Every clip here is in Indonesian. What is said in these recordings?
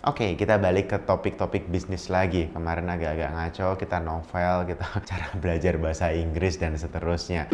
Oke, okay, kita balik ke topik-topik bisnis lagi. Kemarin agak-agak ngaco, kita novel, kita cara belajar bahasa Inggris dan seterusnya.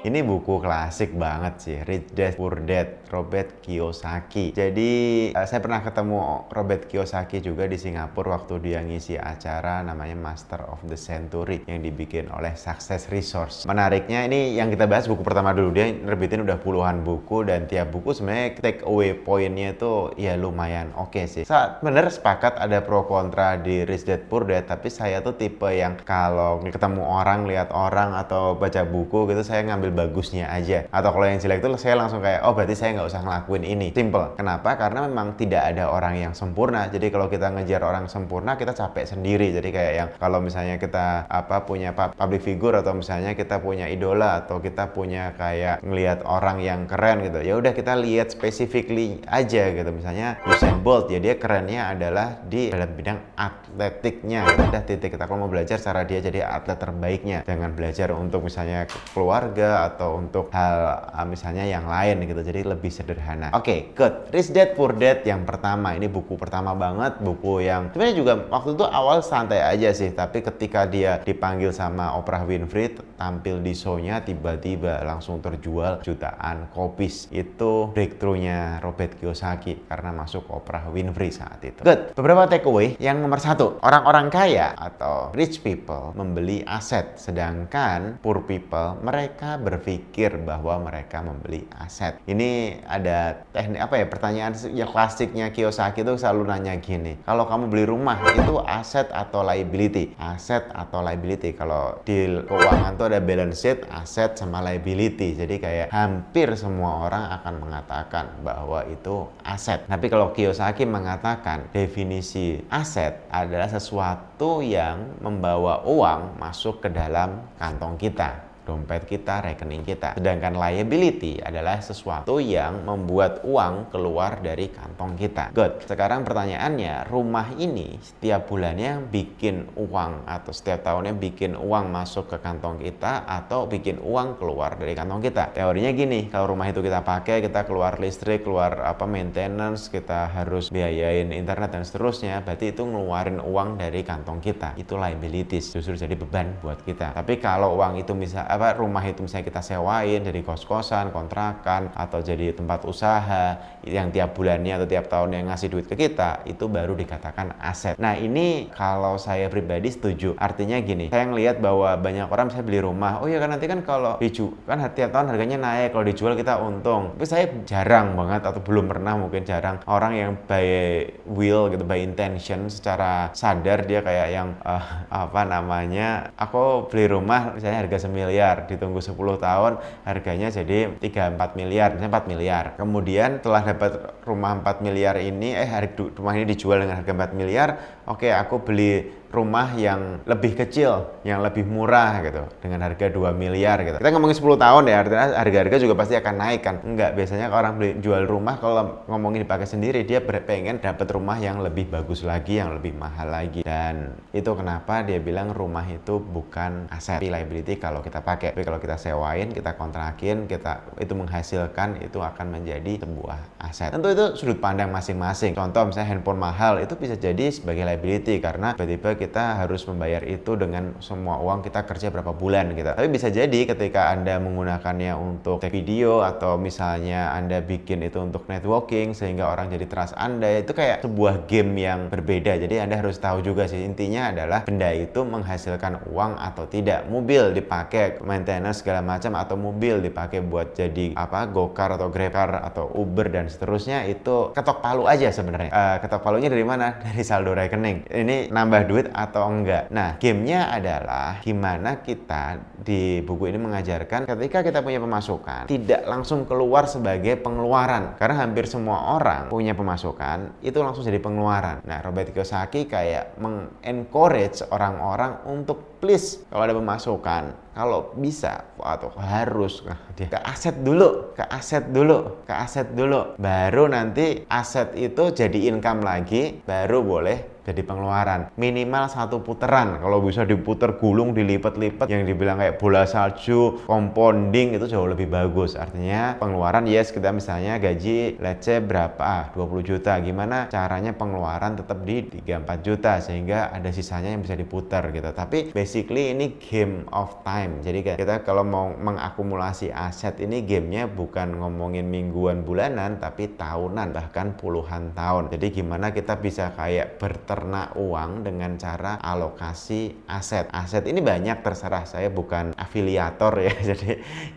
Ini buku klasik banget sih, Rich Dad Poor Dad, Robert Kiyosaki. Jadi eh, saya pernah ketemu Robert Kiyosaki juga di Singapura waktu dia ngisi acara namanya Master of the Century yang dibikin oleh Success Resource. Menariknya ini yang kita bahas buku pertama dulu, dia nerbitin udah puluhan buku dan tiap buku sebenarnya take away poinnya itu ya lumayan oke okay sih. Saat bener sepakat ada pro kontra di Rich Dad Poor Dad, tapi saya tuh tipe yang kalau ketemu orang, lihat orang atau baca buku gitu saya ngambil ambil bagusnya aja atau kalau yang jelek itu saya langsung kayak oh berarti saya nggak usah ngelakuin ini simple kenapa karena memang tidak ada orang yang sempurna jadi kalau kita ngejar orang sempurna kita capek sendiri jadi kayak yang kalau misalnya kita apa punya public figure atau misalnya kita punya idola atau kita punya kayak ngelihat orang yang keren gitu ya udah kita lihat specifically aja gitu misalnya Usain Bolt ya dia kerennya adalah di dalam bidang atletiknya gitu. udah titik kita kalau mau belajar cara dia jadi atlet terbaiknya jangan belajar untuk misalnya keluarga atau untuk hal ah, misalnya yang lain gitu. Jadi lebih sederhana. Oke, okay, good. Rich Dad Poor Dad yang pertama. Ini buku pertama banget, buku yang sebenarnya juga waktu itu awal santai aja sih, tapi ketika dia dipanggil sama Oprah Winfrey tampil di show-nya tiba-tiba langsung terjual jutaan kopis. Itu breakthrough-nya Robert Kiyosaki karena masuk Oprah Winfrey saat itu. Good. Beberapa takeaway yang nomor satu, orang-orang kaya atau rich people membeli aset, sedangkan poor people mereka berpikir bahwa mereka membeli aset. Ini ada teknik apa ya pertanyaan ya klasiknya Kiyosaki itu selalu nanya gini, kalau kamu beli rumah itu aset atau liability? Aset atau liability? Kalau di keuangan itu ada balance sheet, aset sama liability. Jadi kayak hampir semua orang akan mengatakan bahwa itu aset. Tapi kalau Kiyosaki mengatakan definisi aset adalah sesuatu yang membawa uang masuk ke dalam kantong kita dompet kita, rekening kita. Sedangkan liability adalah sesuatu yang membuat uang keluar dari kantong kita. Good. Sekarang pertanyaannya, rumah ini setiap bulannya bikin uang atau setiap tahunnya bikin uang masuk ke kantong kita atau bikin uang keluar dari kantong kita. Teorinya gini, kalau rumah itu kita pakai, kita keluar listrik, keluar apa maintenance, kita harus biayain internet dan seterusnya, berarti itu ngeluarin uang dari kantong kita. Itu liabilities, justru jadi beban buat kita. Tapi kalau uang itu misalnya apa rumah itu misalnya kita sewain jadi kos-kosan, kontrakan atau jadi tempat usaha yang tiap bulannya atau tiap tahun yang ngasih duit ke kita itu baru dikatakan aset. Nah, ini kalau saya pribadi setuju. Artinya gini, saya ngelihat bahwa banyak orang saya beli rumah, oh iya kan nanti kan kalau dijual kan tiap tahun harganya naik, kalau dijual kita untung. Tapi saya jarang banget atau belum pernah mungkin jarang orang yang by will gitu, by intention secara sadar dia kayak yang uh, apa namanya, aku beli rumah misalnya harga semiliar miliar ditunggu 10 tahun harganya jadi 3 4 miliar misalnya 4 miliar kemudian telah dapat rumah 4 miliar ini eh harga rumah ini dijual dengan harga 4 miliar oke okay, aku beli rumah yang lebih kecil, yang lebih murah gitu dengan harga 2 miliar gitu. Kita ngomongin 10 tahun ya, artinya harga-harga juga pasti akan naik kan. Enggak, biasanya kalau orang beli jual rumah kalau ngomongin dipakai sendiri dia pengen dapat rumah yang lebih bagus lagi, yang lebih mahal lagi. Dan itu kenapa dia bilang rumah itu bukan aset liability kalau kita pakai. Tapi kalau kita sewain, kita kontrakin, kita itu menghasilkan itu akan menjadi sebuah aset. Tentu itu sudut pandang masing-masing. Contoh misalnya handphone mahal itu bisa jadi sebagai liability karena tiba-tiba kita harus membayar itu dengan semua uang kita kerja berapa bulan gitu. Tapi bisa jadi ketika Anda menggunakannya untuk take video atau misalnya Anda bikin itu untuk networking sehingga orang jadi trust Anda itu kayak sebuah game yang berbeda. Jadi Anda harus tahu juga sih intinya adalah benda itu menghasilkan uang atau tidak. Mobil dipakai maintenance segala macam atau mobil dipakai buat jadi apa gokar atau grabcar atau Uber dan seterusnya itu ketok palu aja sebenarnya. Uh, ketok palunya dari mana? Dari saldo rekening. Ini nambah duit atau enggak. Nah, gamenya adalah gimana kita di buku ini mengajarkan ketika kita punya pemasukan, tidak langsung keluar sebagai pengeluaran. Karena hampir semua orang punya pemasukan, itu langsung jadi pengeluaran. Nah, Robert Kiyosaki kayak mengencourage orang-orang untuk please kalau ada pemasukan kalau bisa atau harus nah, iya. ke aset dulu ke aset dulu ke aset dulu baru nanti aset itu jadi income lagi baru boleh jadi pengeluaran minimal satu putaran kalau bisa diputer gulung dilipat-lipat yang dibilang kayak bola salju compounding itu jauh lebih bagus artinya pengeluaran yes kita misalnya gaji let's berapa ah, 20 juta gimana caranya pengeluaran tetap di empat juta sehingga ada sisanya yang bisa diputer gitu tapi basic basically ini game of time. Jadi kita kalau mau mengakumulasi aset ini gamenya bukan ngomongin mingguan bulanan tapi tahunan bahkan puluhan tahun. Jadi gimana kita bisa kayak berternak uang dengan cara alokasi aset. Aset ini banyak terserah saya bukan afiliator ya. Jadi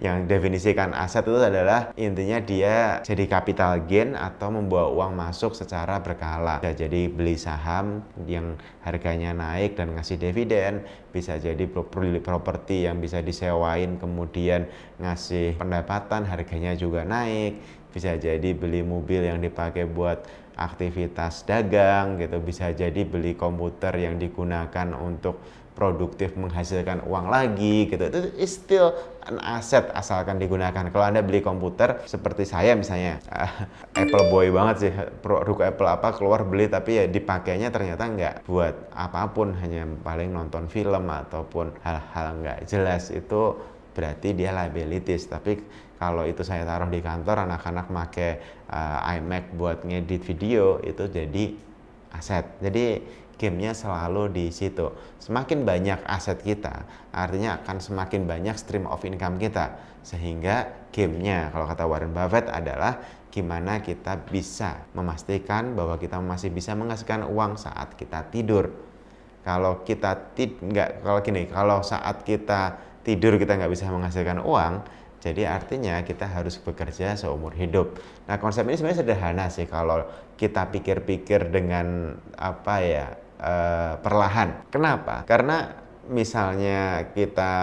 yang definisikan aset itu adalah intinya dia jadi capital gain atau membawa uang masuk secara berkala. Jadi beli saham yang harganya naik dan ngasih dividen, bisa jadi properti yang bisa disewain kemudian ngasih pendapatan harganya juga naik bisa jadi beli mobil yang dipakai buat aktivitas dagang gitu bisa jadi beli komputer yang digunakan untuk produktif menghasilkan uang lagi gitu itu is still an asset asalkan digunakan kalau anda beli komputer seperti saya misalnya uh, Apple boy banget sih produk Apple apa keluar beli tapi ya dipakainya ternyata nggak buat apapun hanya paling nonton film ataupun hal-hal nggak jelas itu berarti dia liabilities tapi kalau itu saya taruh di kantor anak-anak make uh, iMac buat ngedit video itu jadi aset jadi gamenya selalu di situ. Semakin banyak aset kita, artinya akan semakin banyak stream of income kita. Sehingga gamenya, kalau kata Warren Buffett adalah gimana kita bisa memastikan bahwa kita masih bisa menghasilkan uang saat kita tidur. Kalau kita tidak, kalau gini, kalau saat kita tidur kita nggak bisa menghasilkan uang, jadi artinya kita harus bekerja seumur hidup. Nah konsep ini sebenarnya sederhana sih kalau kita pikir-pikir dengan apa ya uh, perlahan. Kenapa? Karena misalnya kita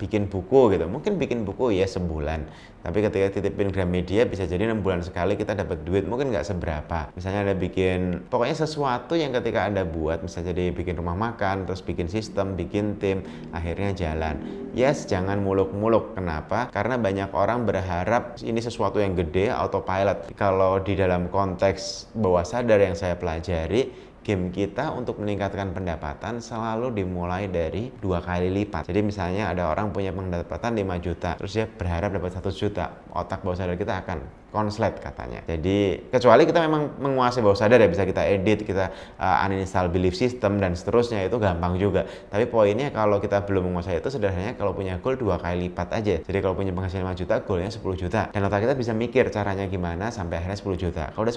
bikin buku gitu, mungkin bikin buku ya sebulan. Tapi ketika titipin Gramedia bisa jadi enam bulan sekali kita dapat duit, mungkin nggak seberapa. Misalnya ada bikin, pokoknya sesuatu yang ketika Anda buat, misalnya jadi bikin rumah makan, terus bikin sistem, bikin tim, akhirnya jalan. Yes, jangan muluk-muluk. Kenapa? Karena banyak orang berharap ini sesuatu yang gede, autopilot. Kalau di dalam konteks bawah sadar yang saya pelajari, game kita untuk meningkatkan pendapatan selalu dimulai dari dua kali lipat. Jadi misalnya ada orang punya pendapatan 5 juta, terus dia berharap dapat 1 juta otak bawah sadar kita akan konslet katanya. Jadi kecuali kita memang menguasai bawah sadar ya bisa kita edit, kita uh, uninstall belief system dan seterusnya itu gampang juga. Tapi poinnya kalau kita belum menguasai itu sederhananya kalau punya goal dua kali lipat aja. Jadi kalau punya penghasilan 5 juta, goalnya 10 juta. Dan otak kita bisa mikir caranya gimana sampai akhirnya 10 juta. Kalau udah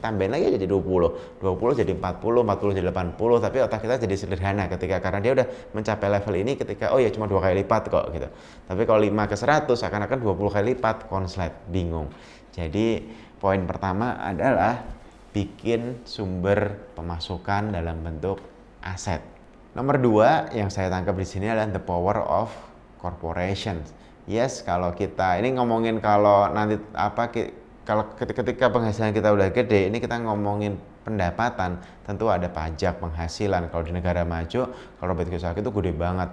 10, tambahin lagi jadi 20. 20 jadi 40, 40 jadi 80, tapi otak kita jadi sederhana ketika karena dia udah mencapai level ini ketika oh ya cuma dua kali lipat kok gitu. Tapi kalau 5 ke 100 akan akan 20 kali lipat konslet, bingung. Jadi poin pertama adalah bikin sumber pemasukan dalam bentuk aset. Nomor dua yang saya tangkap di sini adalah the power of corporations. Yes, kalau kita ini ngomongin kalau nanti apa kalau ketika penghasilan kita udah gede, ini kita ngomongin pendapatan, tentu ada pajak penghasilan. Kalau di negara maju, kalau Robert kiyosaki itu gede banget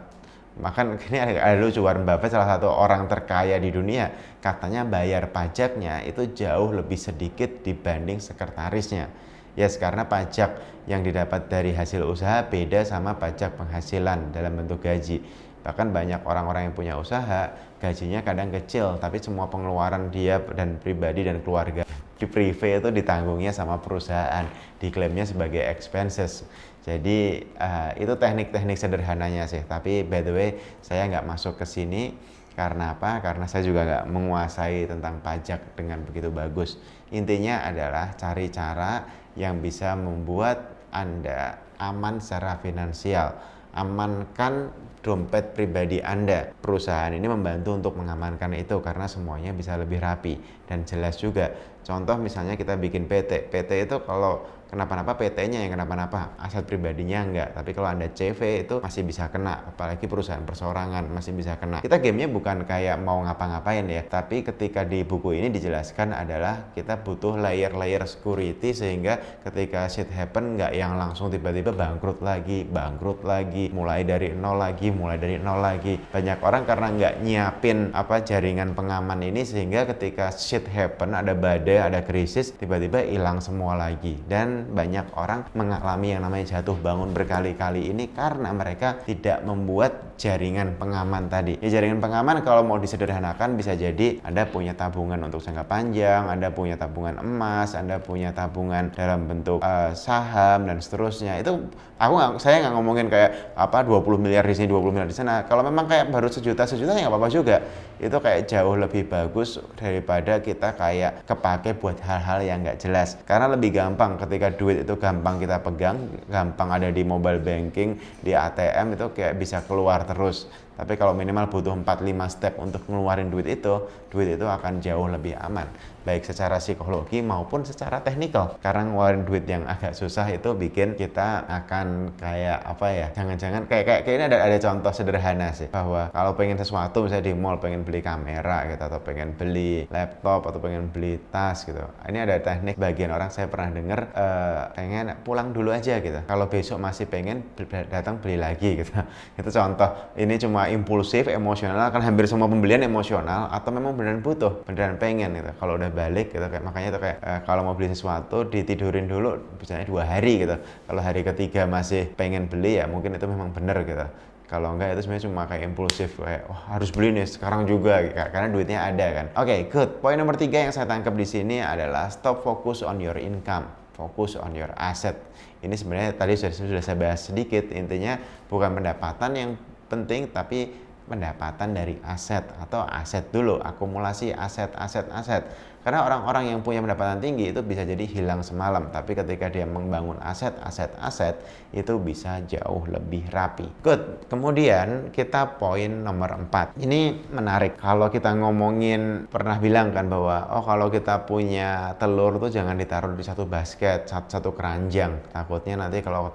Bahkan ini ada, ada lucu Warren Buffett salah satu orang terkaya di dunia katanya bayar pajaknya itu jauh lebih sedikit dibanding sekretarisnya. Yes, karena pajak yang didapat dari hasil usaha beda sama pajak penghasilan dalam bentuk gaji. Bahkan banyak orang-orang yang punya usaha, gajinya kadang kecil, tapi semua pengeluaran dia dan pribadi dan keluarga Prive itu ditanggungnya sama perusahaan, diklaimnya sebagai expenses. Jadi uh, itu teknik-teknik sederhananya sih. Tapi by the way, saya nggak masuk ke sini karena apa? Karena saya juga nggak menguasai tentang pajak dengan begitu bagus. Intinya adalah cari cara yang bisa membuat anda aman secara finansial. Amankan dompet pribadi Anda. Perusahaan ini membantu untuk mengamankan itu karena semuanya bisa lebih rapi dan jelas juga Contoh misalnya kita bikin PT. PT itu kalau kenapa-napa PT-nya yang kenapa-napa, aset pribadinya enggak. Tapi kalau Anda CV itu masih bisa kena, apalagi perusahaan persorangan masih bisa kena. Kita gamenya bukan kayak mau ngapa-ngapain ya, tapi ketika di buku ini dijelaskan adalah kita butuh layer-layer security sehingga ketika shit happen enggak yang langsung tiba-tiba bangkrut lagi, bangkrut lagi, mulai dari nol lagi, mulai dari nol lagi. Banyak orang karena enggak nyiapin apa jaringan pengaman ini sehingga ketika shit happen ada badai badai, ada krisis tiba-tiba hilang semua lagi dan banyak orang mengalami yang namanya jatuh bangun berkali-kali ini karena mereka tidak membuat jaringan pengaman tadi. Ya jaringan pengaman kalau mau disederhanakan bisa jadi Anda punya tabungan untuk jangka panjang, Anda punya tabungan emas, Anda punya tabungan dalam bentuk uh, saham dan seterusnya. Itu aku gak, saya nggak ngomongin kayak apa 20 miliar di sini, 20 miliar di sana. Kalau memang kayak baru sejuta sejuta ya nggak apa-apa juga. Itu kayak jauh lebih bagus daripada kita kayak kepake buat hal-hal yang nggak jelas. Karena lebih gampang ketika duit itu gampang kita pegang, gampang ada di mobile banking, di ATM itu kayak bisa keluar terus tapi kalau minimal butuh 4-5 step untuk ngeluarin duit itu, duit itu akan jauh lebih aman. Baik secara psikologi maupun secara teknikal. Karena ngeluarin duit yang agak susah itu bikin kita akan kayak apa ya, jangan-jangan kayak, kayak, kayak ini ada, ada contoh sederhana sih. Bahwa kalau pengen sesuatu misalnya di mall pengen beli kamera gitu, atau pengen beli laptop, atau pengen beli tas gitu. Ini ada teknik bagian orang saya pernah denger, uh, pengen pulang dulu aja gitu. Kalau besok masih pengen datang beli lagi gitu. itu contoh. Ini cuma impulsif, emosional, akan hampir semua pembelian emosional atau memang beneran butuh, beneran pengen gitu. Kalau udah balik gitu kayak makanya itu kayak eh, kalau mau beli sesuatu ditidurin dulu misalnya dua hari gitu. Kalau hari ketiga masih pengen beli ya mungkin itu memang bener gitu kalau enggak itu sebenarnya cuma kayak impulsif kayak oh, harus beli nih sekarang juga gitu, karena duitnya ada kan oke okay, good poin nomor tiga yang saya tangkap di sini adalah stop focus on your income fokus on your asset ini sebenarnya tadi sudah sudah saya bahas sedikit intinya bukan pendapatan yang penting tapi pendapatan dari aset atau aset dulu akumulasi aset aset aset karena orang-orang yang punya pendapatan tinggi itu bisa jadi hilang semalam tapi ketika dia membangun aset aset aset itu bisa jauh lebih rapi good kemudian kita poin nomor 4 ini menarik kalau kita ngomongin pernah bilang kan bahwa oh kalau kita punya telur tuh jangan ditaruh di satu basket satu, satu keranjang takutnya nanti kalau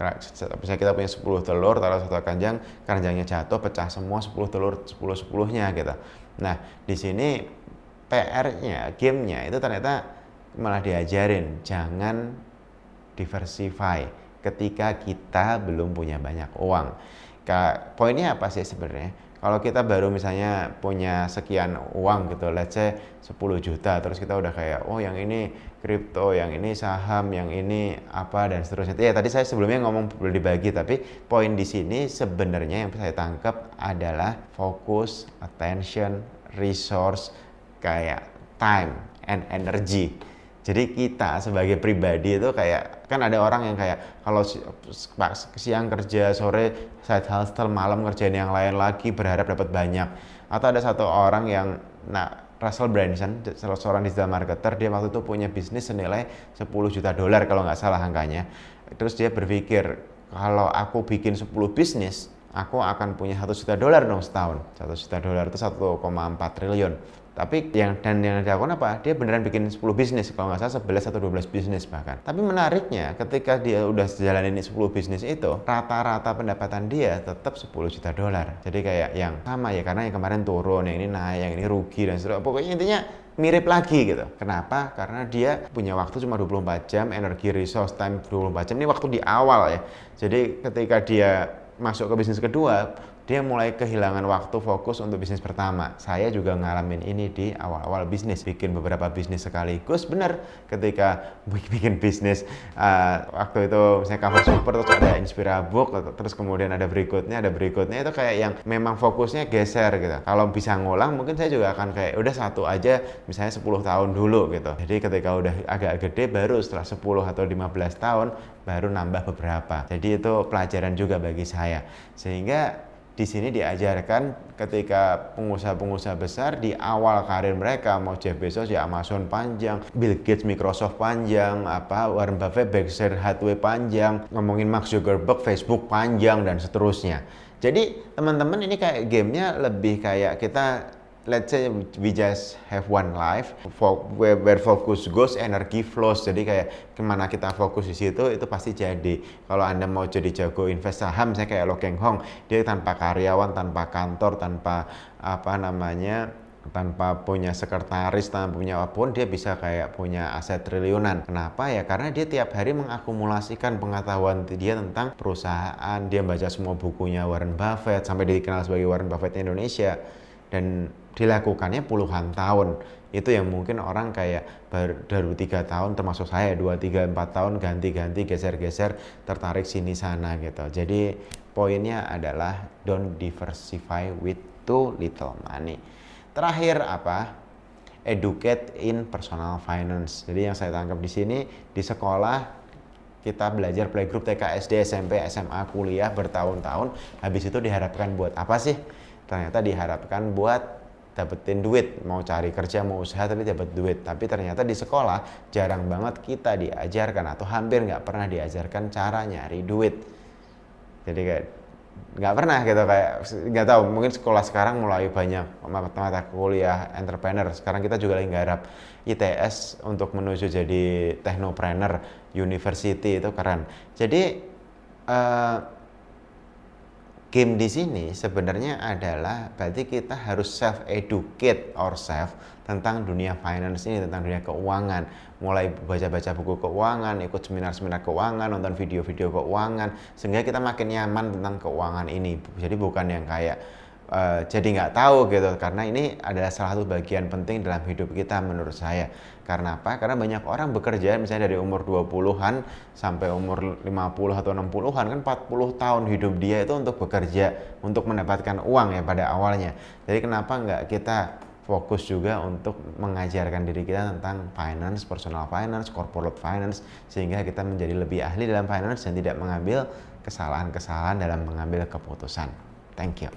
misalnya kita punya 10 telur taruh satu keranjang keranjangnya jatuh pecah semua 10 telur 10 10 nya gitu nah di sini PR-nya gamenya itu ternyata malah diajarin jangan diversify ketika kita belum punya banyak uang Ka, poinnya apa sih sebenarnya kalau kita baru misalnya punya sekian uang gitu let's say 10 juta terus kita udah kayak oh yang ini kripto, yang ini saham, yang ini apa dan seterusnya. Ya tadi saya sebelumnya ngomong perlu dibagi, tapi poin di sini sebenarnya yang saya tangkap adalah fokus, attention, resource, kayak time and energy. Jadi kita sebagai pribadi itu kayak kan ada orang yang kayak kalau siang kerja sore side hustle malam kerjaan yang lain lagi berharap dapat banyak atau ada satu orang yang nah Russell Branson, seorang digital marketer, dia waktu itu punya bisnis senilai 10 juta dolar kalau nggak salah angkanya. Terus dia berpikir, kalau aku bikin 10 bisnis, aku akan punya satu juta dolar dong setahun. Satu juta dolar itu 1,4 triliun tapi yang dan yang dilakukan apa dia beneran bikin 10 bisnis kalau nggak salah 11 atau 12 bisnis bahkan tapi menariknya ketika dia udah ini 10 bisnis itu rata-rata pendapatan dia tetap 10 juta dolar jadi kayak yang sama ya karena yang kemarin turun yang ini naik yang ini rugi dan seterusnya pokoknya intinya mirip lagi gitu. Kenapa? Karena dia punya waktu cuma 24 jam, energi resource time 24 jam ini waktu di awal ya. Jadi ketika dia masuk ke bisnis kedua, dia mulai kehilangan waktu fokus untuk bisnis pertama. Saya juga ngalamin ini di awal-awal bisnis, bikin beberapa bisnis sekaligus. Benar, ketika bikin bisnis uh, waktu itu misalnya cover super terus ada Inspirabook terus kemudian ada berikutnya, ada berikutnya itu kayak yang memang fokusnya geser gitu. Kalau bisa ngulang mungkin saya juga akan kayak udah satu aja misalnya 10 tahun dulu gitu. Jadi ketika udah agak gede baru setelah 10 atau 15 tahun baru nambah beberapa. Jadi itu pelajaran juga bagi saya. Sehingga di sini diajarkan ketika pengusaha-pengusaha besar di awal karir mereka mau Jeff Bezos ya Amazon panjang, Bill Gates Microsoft panjang, apa Warren Buffett Berkshire Hathaway panjang, ngomongin Mark Zuckerberg Facebook panjang dan seterusnya. Jadi teman-teman ini kayak gamenya lebih kayak kita let's say we just have one life where, where focus goes energy flows jadi kayak kemana kita fokus di situ itu pasti jadi kalau anda mau jadi jago invest saham saya kayak Lo Keng Hong dia tanpa karyawan tanpa kantor tanpa apa namanya tanpa punya sekretaris, tanpa punya apapun, dia bisa kayak punya aset triliunan. Kenapa ya? Karena dia tiap hari mengakumulasikan pengetahuan dia tentang perusahaan, dia baca semua bukunya Warren Buffett, sampai dikenal sebagai Warren Buffett Indonesia dan dilakukannya puluhan tahun itu yang mungkin orang kayak baru tiga tahun termasuk saya dua tiga empat tahun ganti-ganti geser-geser tertarik sini sana gitu jadi poinnya adalah don't diversify with too little money terakhir apa educate in personal finance jadi yang saya tangkap di sini di sekolah kita belajar playgroup TK SD SMP SMA kuliah bertahun-tahun habis itu diharapkan buat apa sih ternyata diharapkan buat dapetin duit mau cari kerja mau usaha tapi dapet duit tapi ternyata di sekolah jarang banget kita diajarkan atau hampir nggak pernah diajarkan cara nyari duit jadi kayak nggak pernah gitu kayak nggak tahu mungkin sekolah sekarang mulai banyak mata mata kuliah entrepreneur sekarang kita juga lagi garap ITS untuk menuju jadi technopreneur university itu keren jadi uh, game di sini sebenarnya adalah berarti kita harus self educate ourselves tentang dunia finance ini tentang dunia keuangan mulai baca-baca buku keuangan ikut seminar-seminar keuangan nonton video-video keuangan sehingga kita makin nyaman tentang keuangan ini jadi bukan yang kayak uh, jadi nggak tahu gitu karena ini adalah salah satu bagian penting dalam hidup kita menurut saya karena apa? Karena banyak orang bekerja misalnya dari umur 20-an sampai umur 50 atau 60-an kan 40 tahun hidup dia itu untuk bekerja, untuk mendapatkan uang ya pada awalnya. Jadi kenapa nggak kita fokus juga untuk mengajarkan diri kita tentang finance, personal finance, corporate finance sehingga kita menjadi lebih ahli dalam finance dan tidak mengambil kesalahan-kesalahan dalam mengambil keputusan. Thank you.